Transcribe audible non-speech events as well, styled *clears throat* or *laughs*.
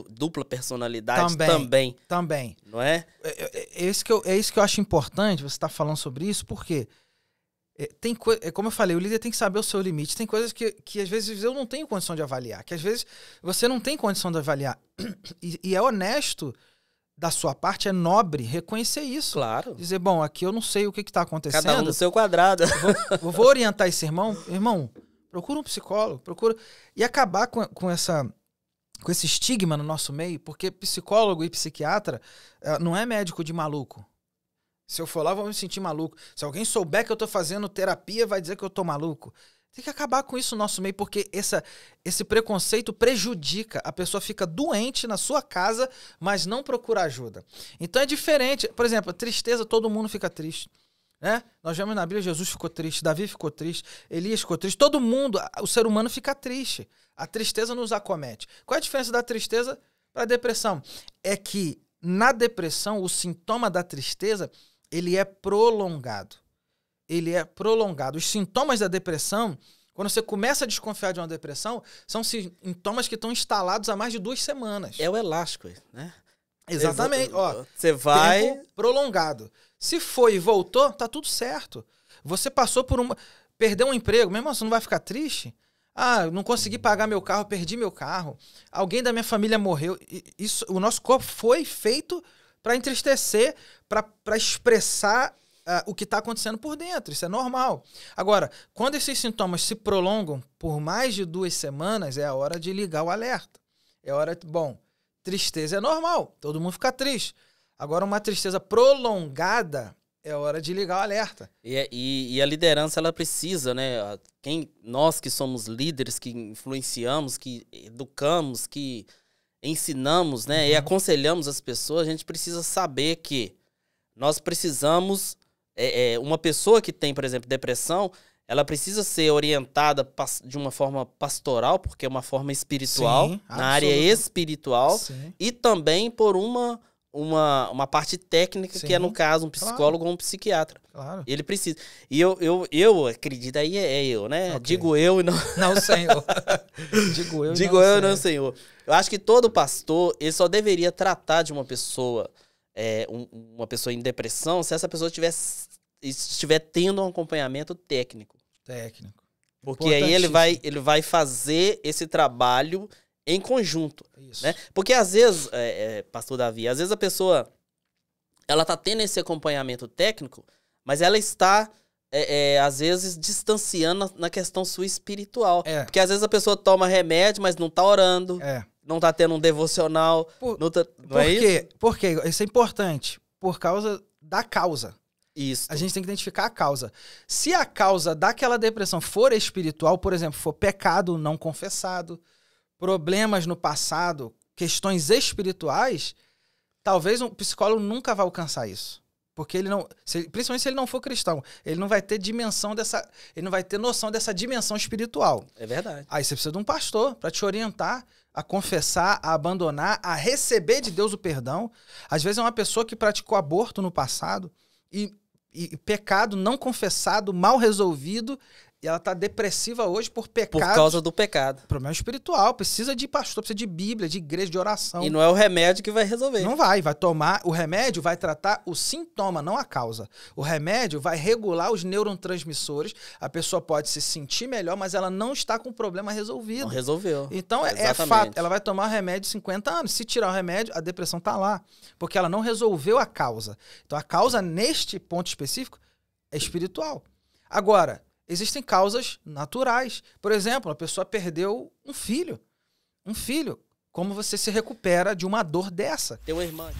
duplo, dupla personalidade também, também. Também. Não é? É, é? é, é, isso que eu, é isso que eu acho importante você estar tá falando sobre isso, porque é, tem é, como eu falei, o líder tem que saber o seu limite. Tem coisas que, que às vezes eu não tenho condição de avaliar, que às vezes você não tem condição de avaliar. *clears throat* E, e é honesto da sua parte, é nobre reconhecer isso. Claro. Dizer, bom, aqui eu não sei o que está acontecendo. Cada um no seu quadrado. Vou, vou orientar esse irmão. Irmão, procura um psicólogo, procura. E acabar com, com essa com esse estigma no nosso meio, porque psicólogo e psiquiatra eh, não é médico de maluco. Se eu for lá, eu vou me sentir maluco. Se alguém souber que eu estou fazendo terapia, vai dizer que eu estou maluco. Tem que acabar com isso no nosso meio, porque essa, esse preconceito prejudica. A pessoa fica doente na sua casa, mas não procura ajuda. Então é diferente. Por exemplo, tristeza, todo mundo fica triste. Né? Nós vemos na Bíblia, Jesus ficou triste, Davi ficou triste, Elias ficou triste, todo mundo, o ser humano fica triste. A tristeza nos acomete. Qual é a diferença da tristeza para a depressão? É que na depressão, o sintoma da tristeza, ele é prolongado. Ele é prolongado. Os sintomas da depressão, quando você começa a desconfiar de uma depressão, são sintomas que estão instalados há mais de duas semanas. É o elástico, né? Exatamente. você vai prolongado. Se foi e voltou, tá tudo certo. Você passou por uma perdeu um emprego, meu irmão, você não vai ficar triste? Ah, não consegui pagar meu carro, perdi meu carro. Alguém da minha família morreu. Isso, o nosso corpo foi feito para entristecer, para expressar uh, o que está acontecendo por dentro. Isso é normal. Agora, quando esses sintomas se prolongam por mais de duas semanas, é a hora de ligar o alerta. É hora, bom, Tristeza é normal, todo mundo fica triste. Agora, uma tristeza prolongada é hora de ligar o alerta. E, é, e, e, a liderança, ela precisa, né? Quem, nós que somos líderes, que influenciamos, que educamos, que ensinamos, né? Uhum. E aconselhamos as pessoas, a gente precisa saber que nós precisamos. É, é, uma pessoa que tem, por exemplo, depressão, ela precisa ser orientada de uma forma pastoral, porque é uma forma espiritual, Sim, na área espiritual, Sim. e também por uma, uma, uma parte técnica, Sim. que é, no caso, um psicólogo claro. ou um psiquiatra. Claro. Ele precisa. E eu, eu, eu acredito, aí é, é eu, né? Okay. Digo eu e não. *laughs* Não, senhor. *laughs* Digo eu Digo não, eu, senhor. não, senhor. Eu acho que todo pastor, ele só deveria tratar de uma pessoa, é, um, uma pessoa em depressão, se essa pessoa tivesse estiver tendo um acompanhamento técnico. Técnico. Porque aí ele vai, ele vai fazer esse trabalho em conjunto. Isso. Né? Porque às vezes, é, é, pastor Davi, às vezes a pessoa ela tá tendo esse acompanhamento técnico, mas ela está é, é, às vezes distanciando na, questão sua espiritual. É. Porque às vezes a pessoa toma remédio, mas não tá orando, é. não tá tendo um devocional. Por, não tá, não é por quê? Isso? Porque isso é importante. Por causa da causa. Isso. A gente tem que identificar a causa. Se a causa daquela depressão for espiritual, por exemplo, for pecado não confessado, problemas no passado, questões espirituais, talvez um psicólogo nunca vá alcançar isso. Porque ele não. Se, principalmente se ele não for cristão, ele não vai ter dimensão dessa. Ele não vai ter noção dessa dimensão espiritual. É verdade. Aí você precisa de um pastor para te orientar a confessar, a abandonar, a receber de Deus o perdão. Às vezes é uma pessoa que praticou aborto no passado e e pecado não confessado, mal resolvido, e ela tá depressiva hoje por pecado. Por causa do pecado. Problema espiritual. Precisa de pastor, precisa de Bíblia, de igreja, de oração. E não é o remédio que vai resolver. Não vai. Vai tomar. O remédio vai tratar o sintoma, não a causa. O remédio vai regular os neurotransmissores. A pessoa pode se sentir melhor, mas ela não está com o problema resolvido. Não resolveu. Então é, é fato. Ela vai tomar o remédio 50 anos. Se tirar o remédio, a depressão tá lá. Porque ela não resolveu a causa. Então a causa, neste ponto específico, é espiritual. Agora, existem causas naturais. Por exemplo, a pessoa perdeu um filho. Um filho. Como você se recupera de uma dor dessa? Tem uma irmã.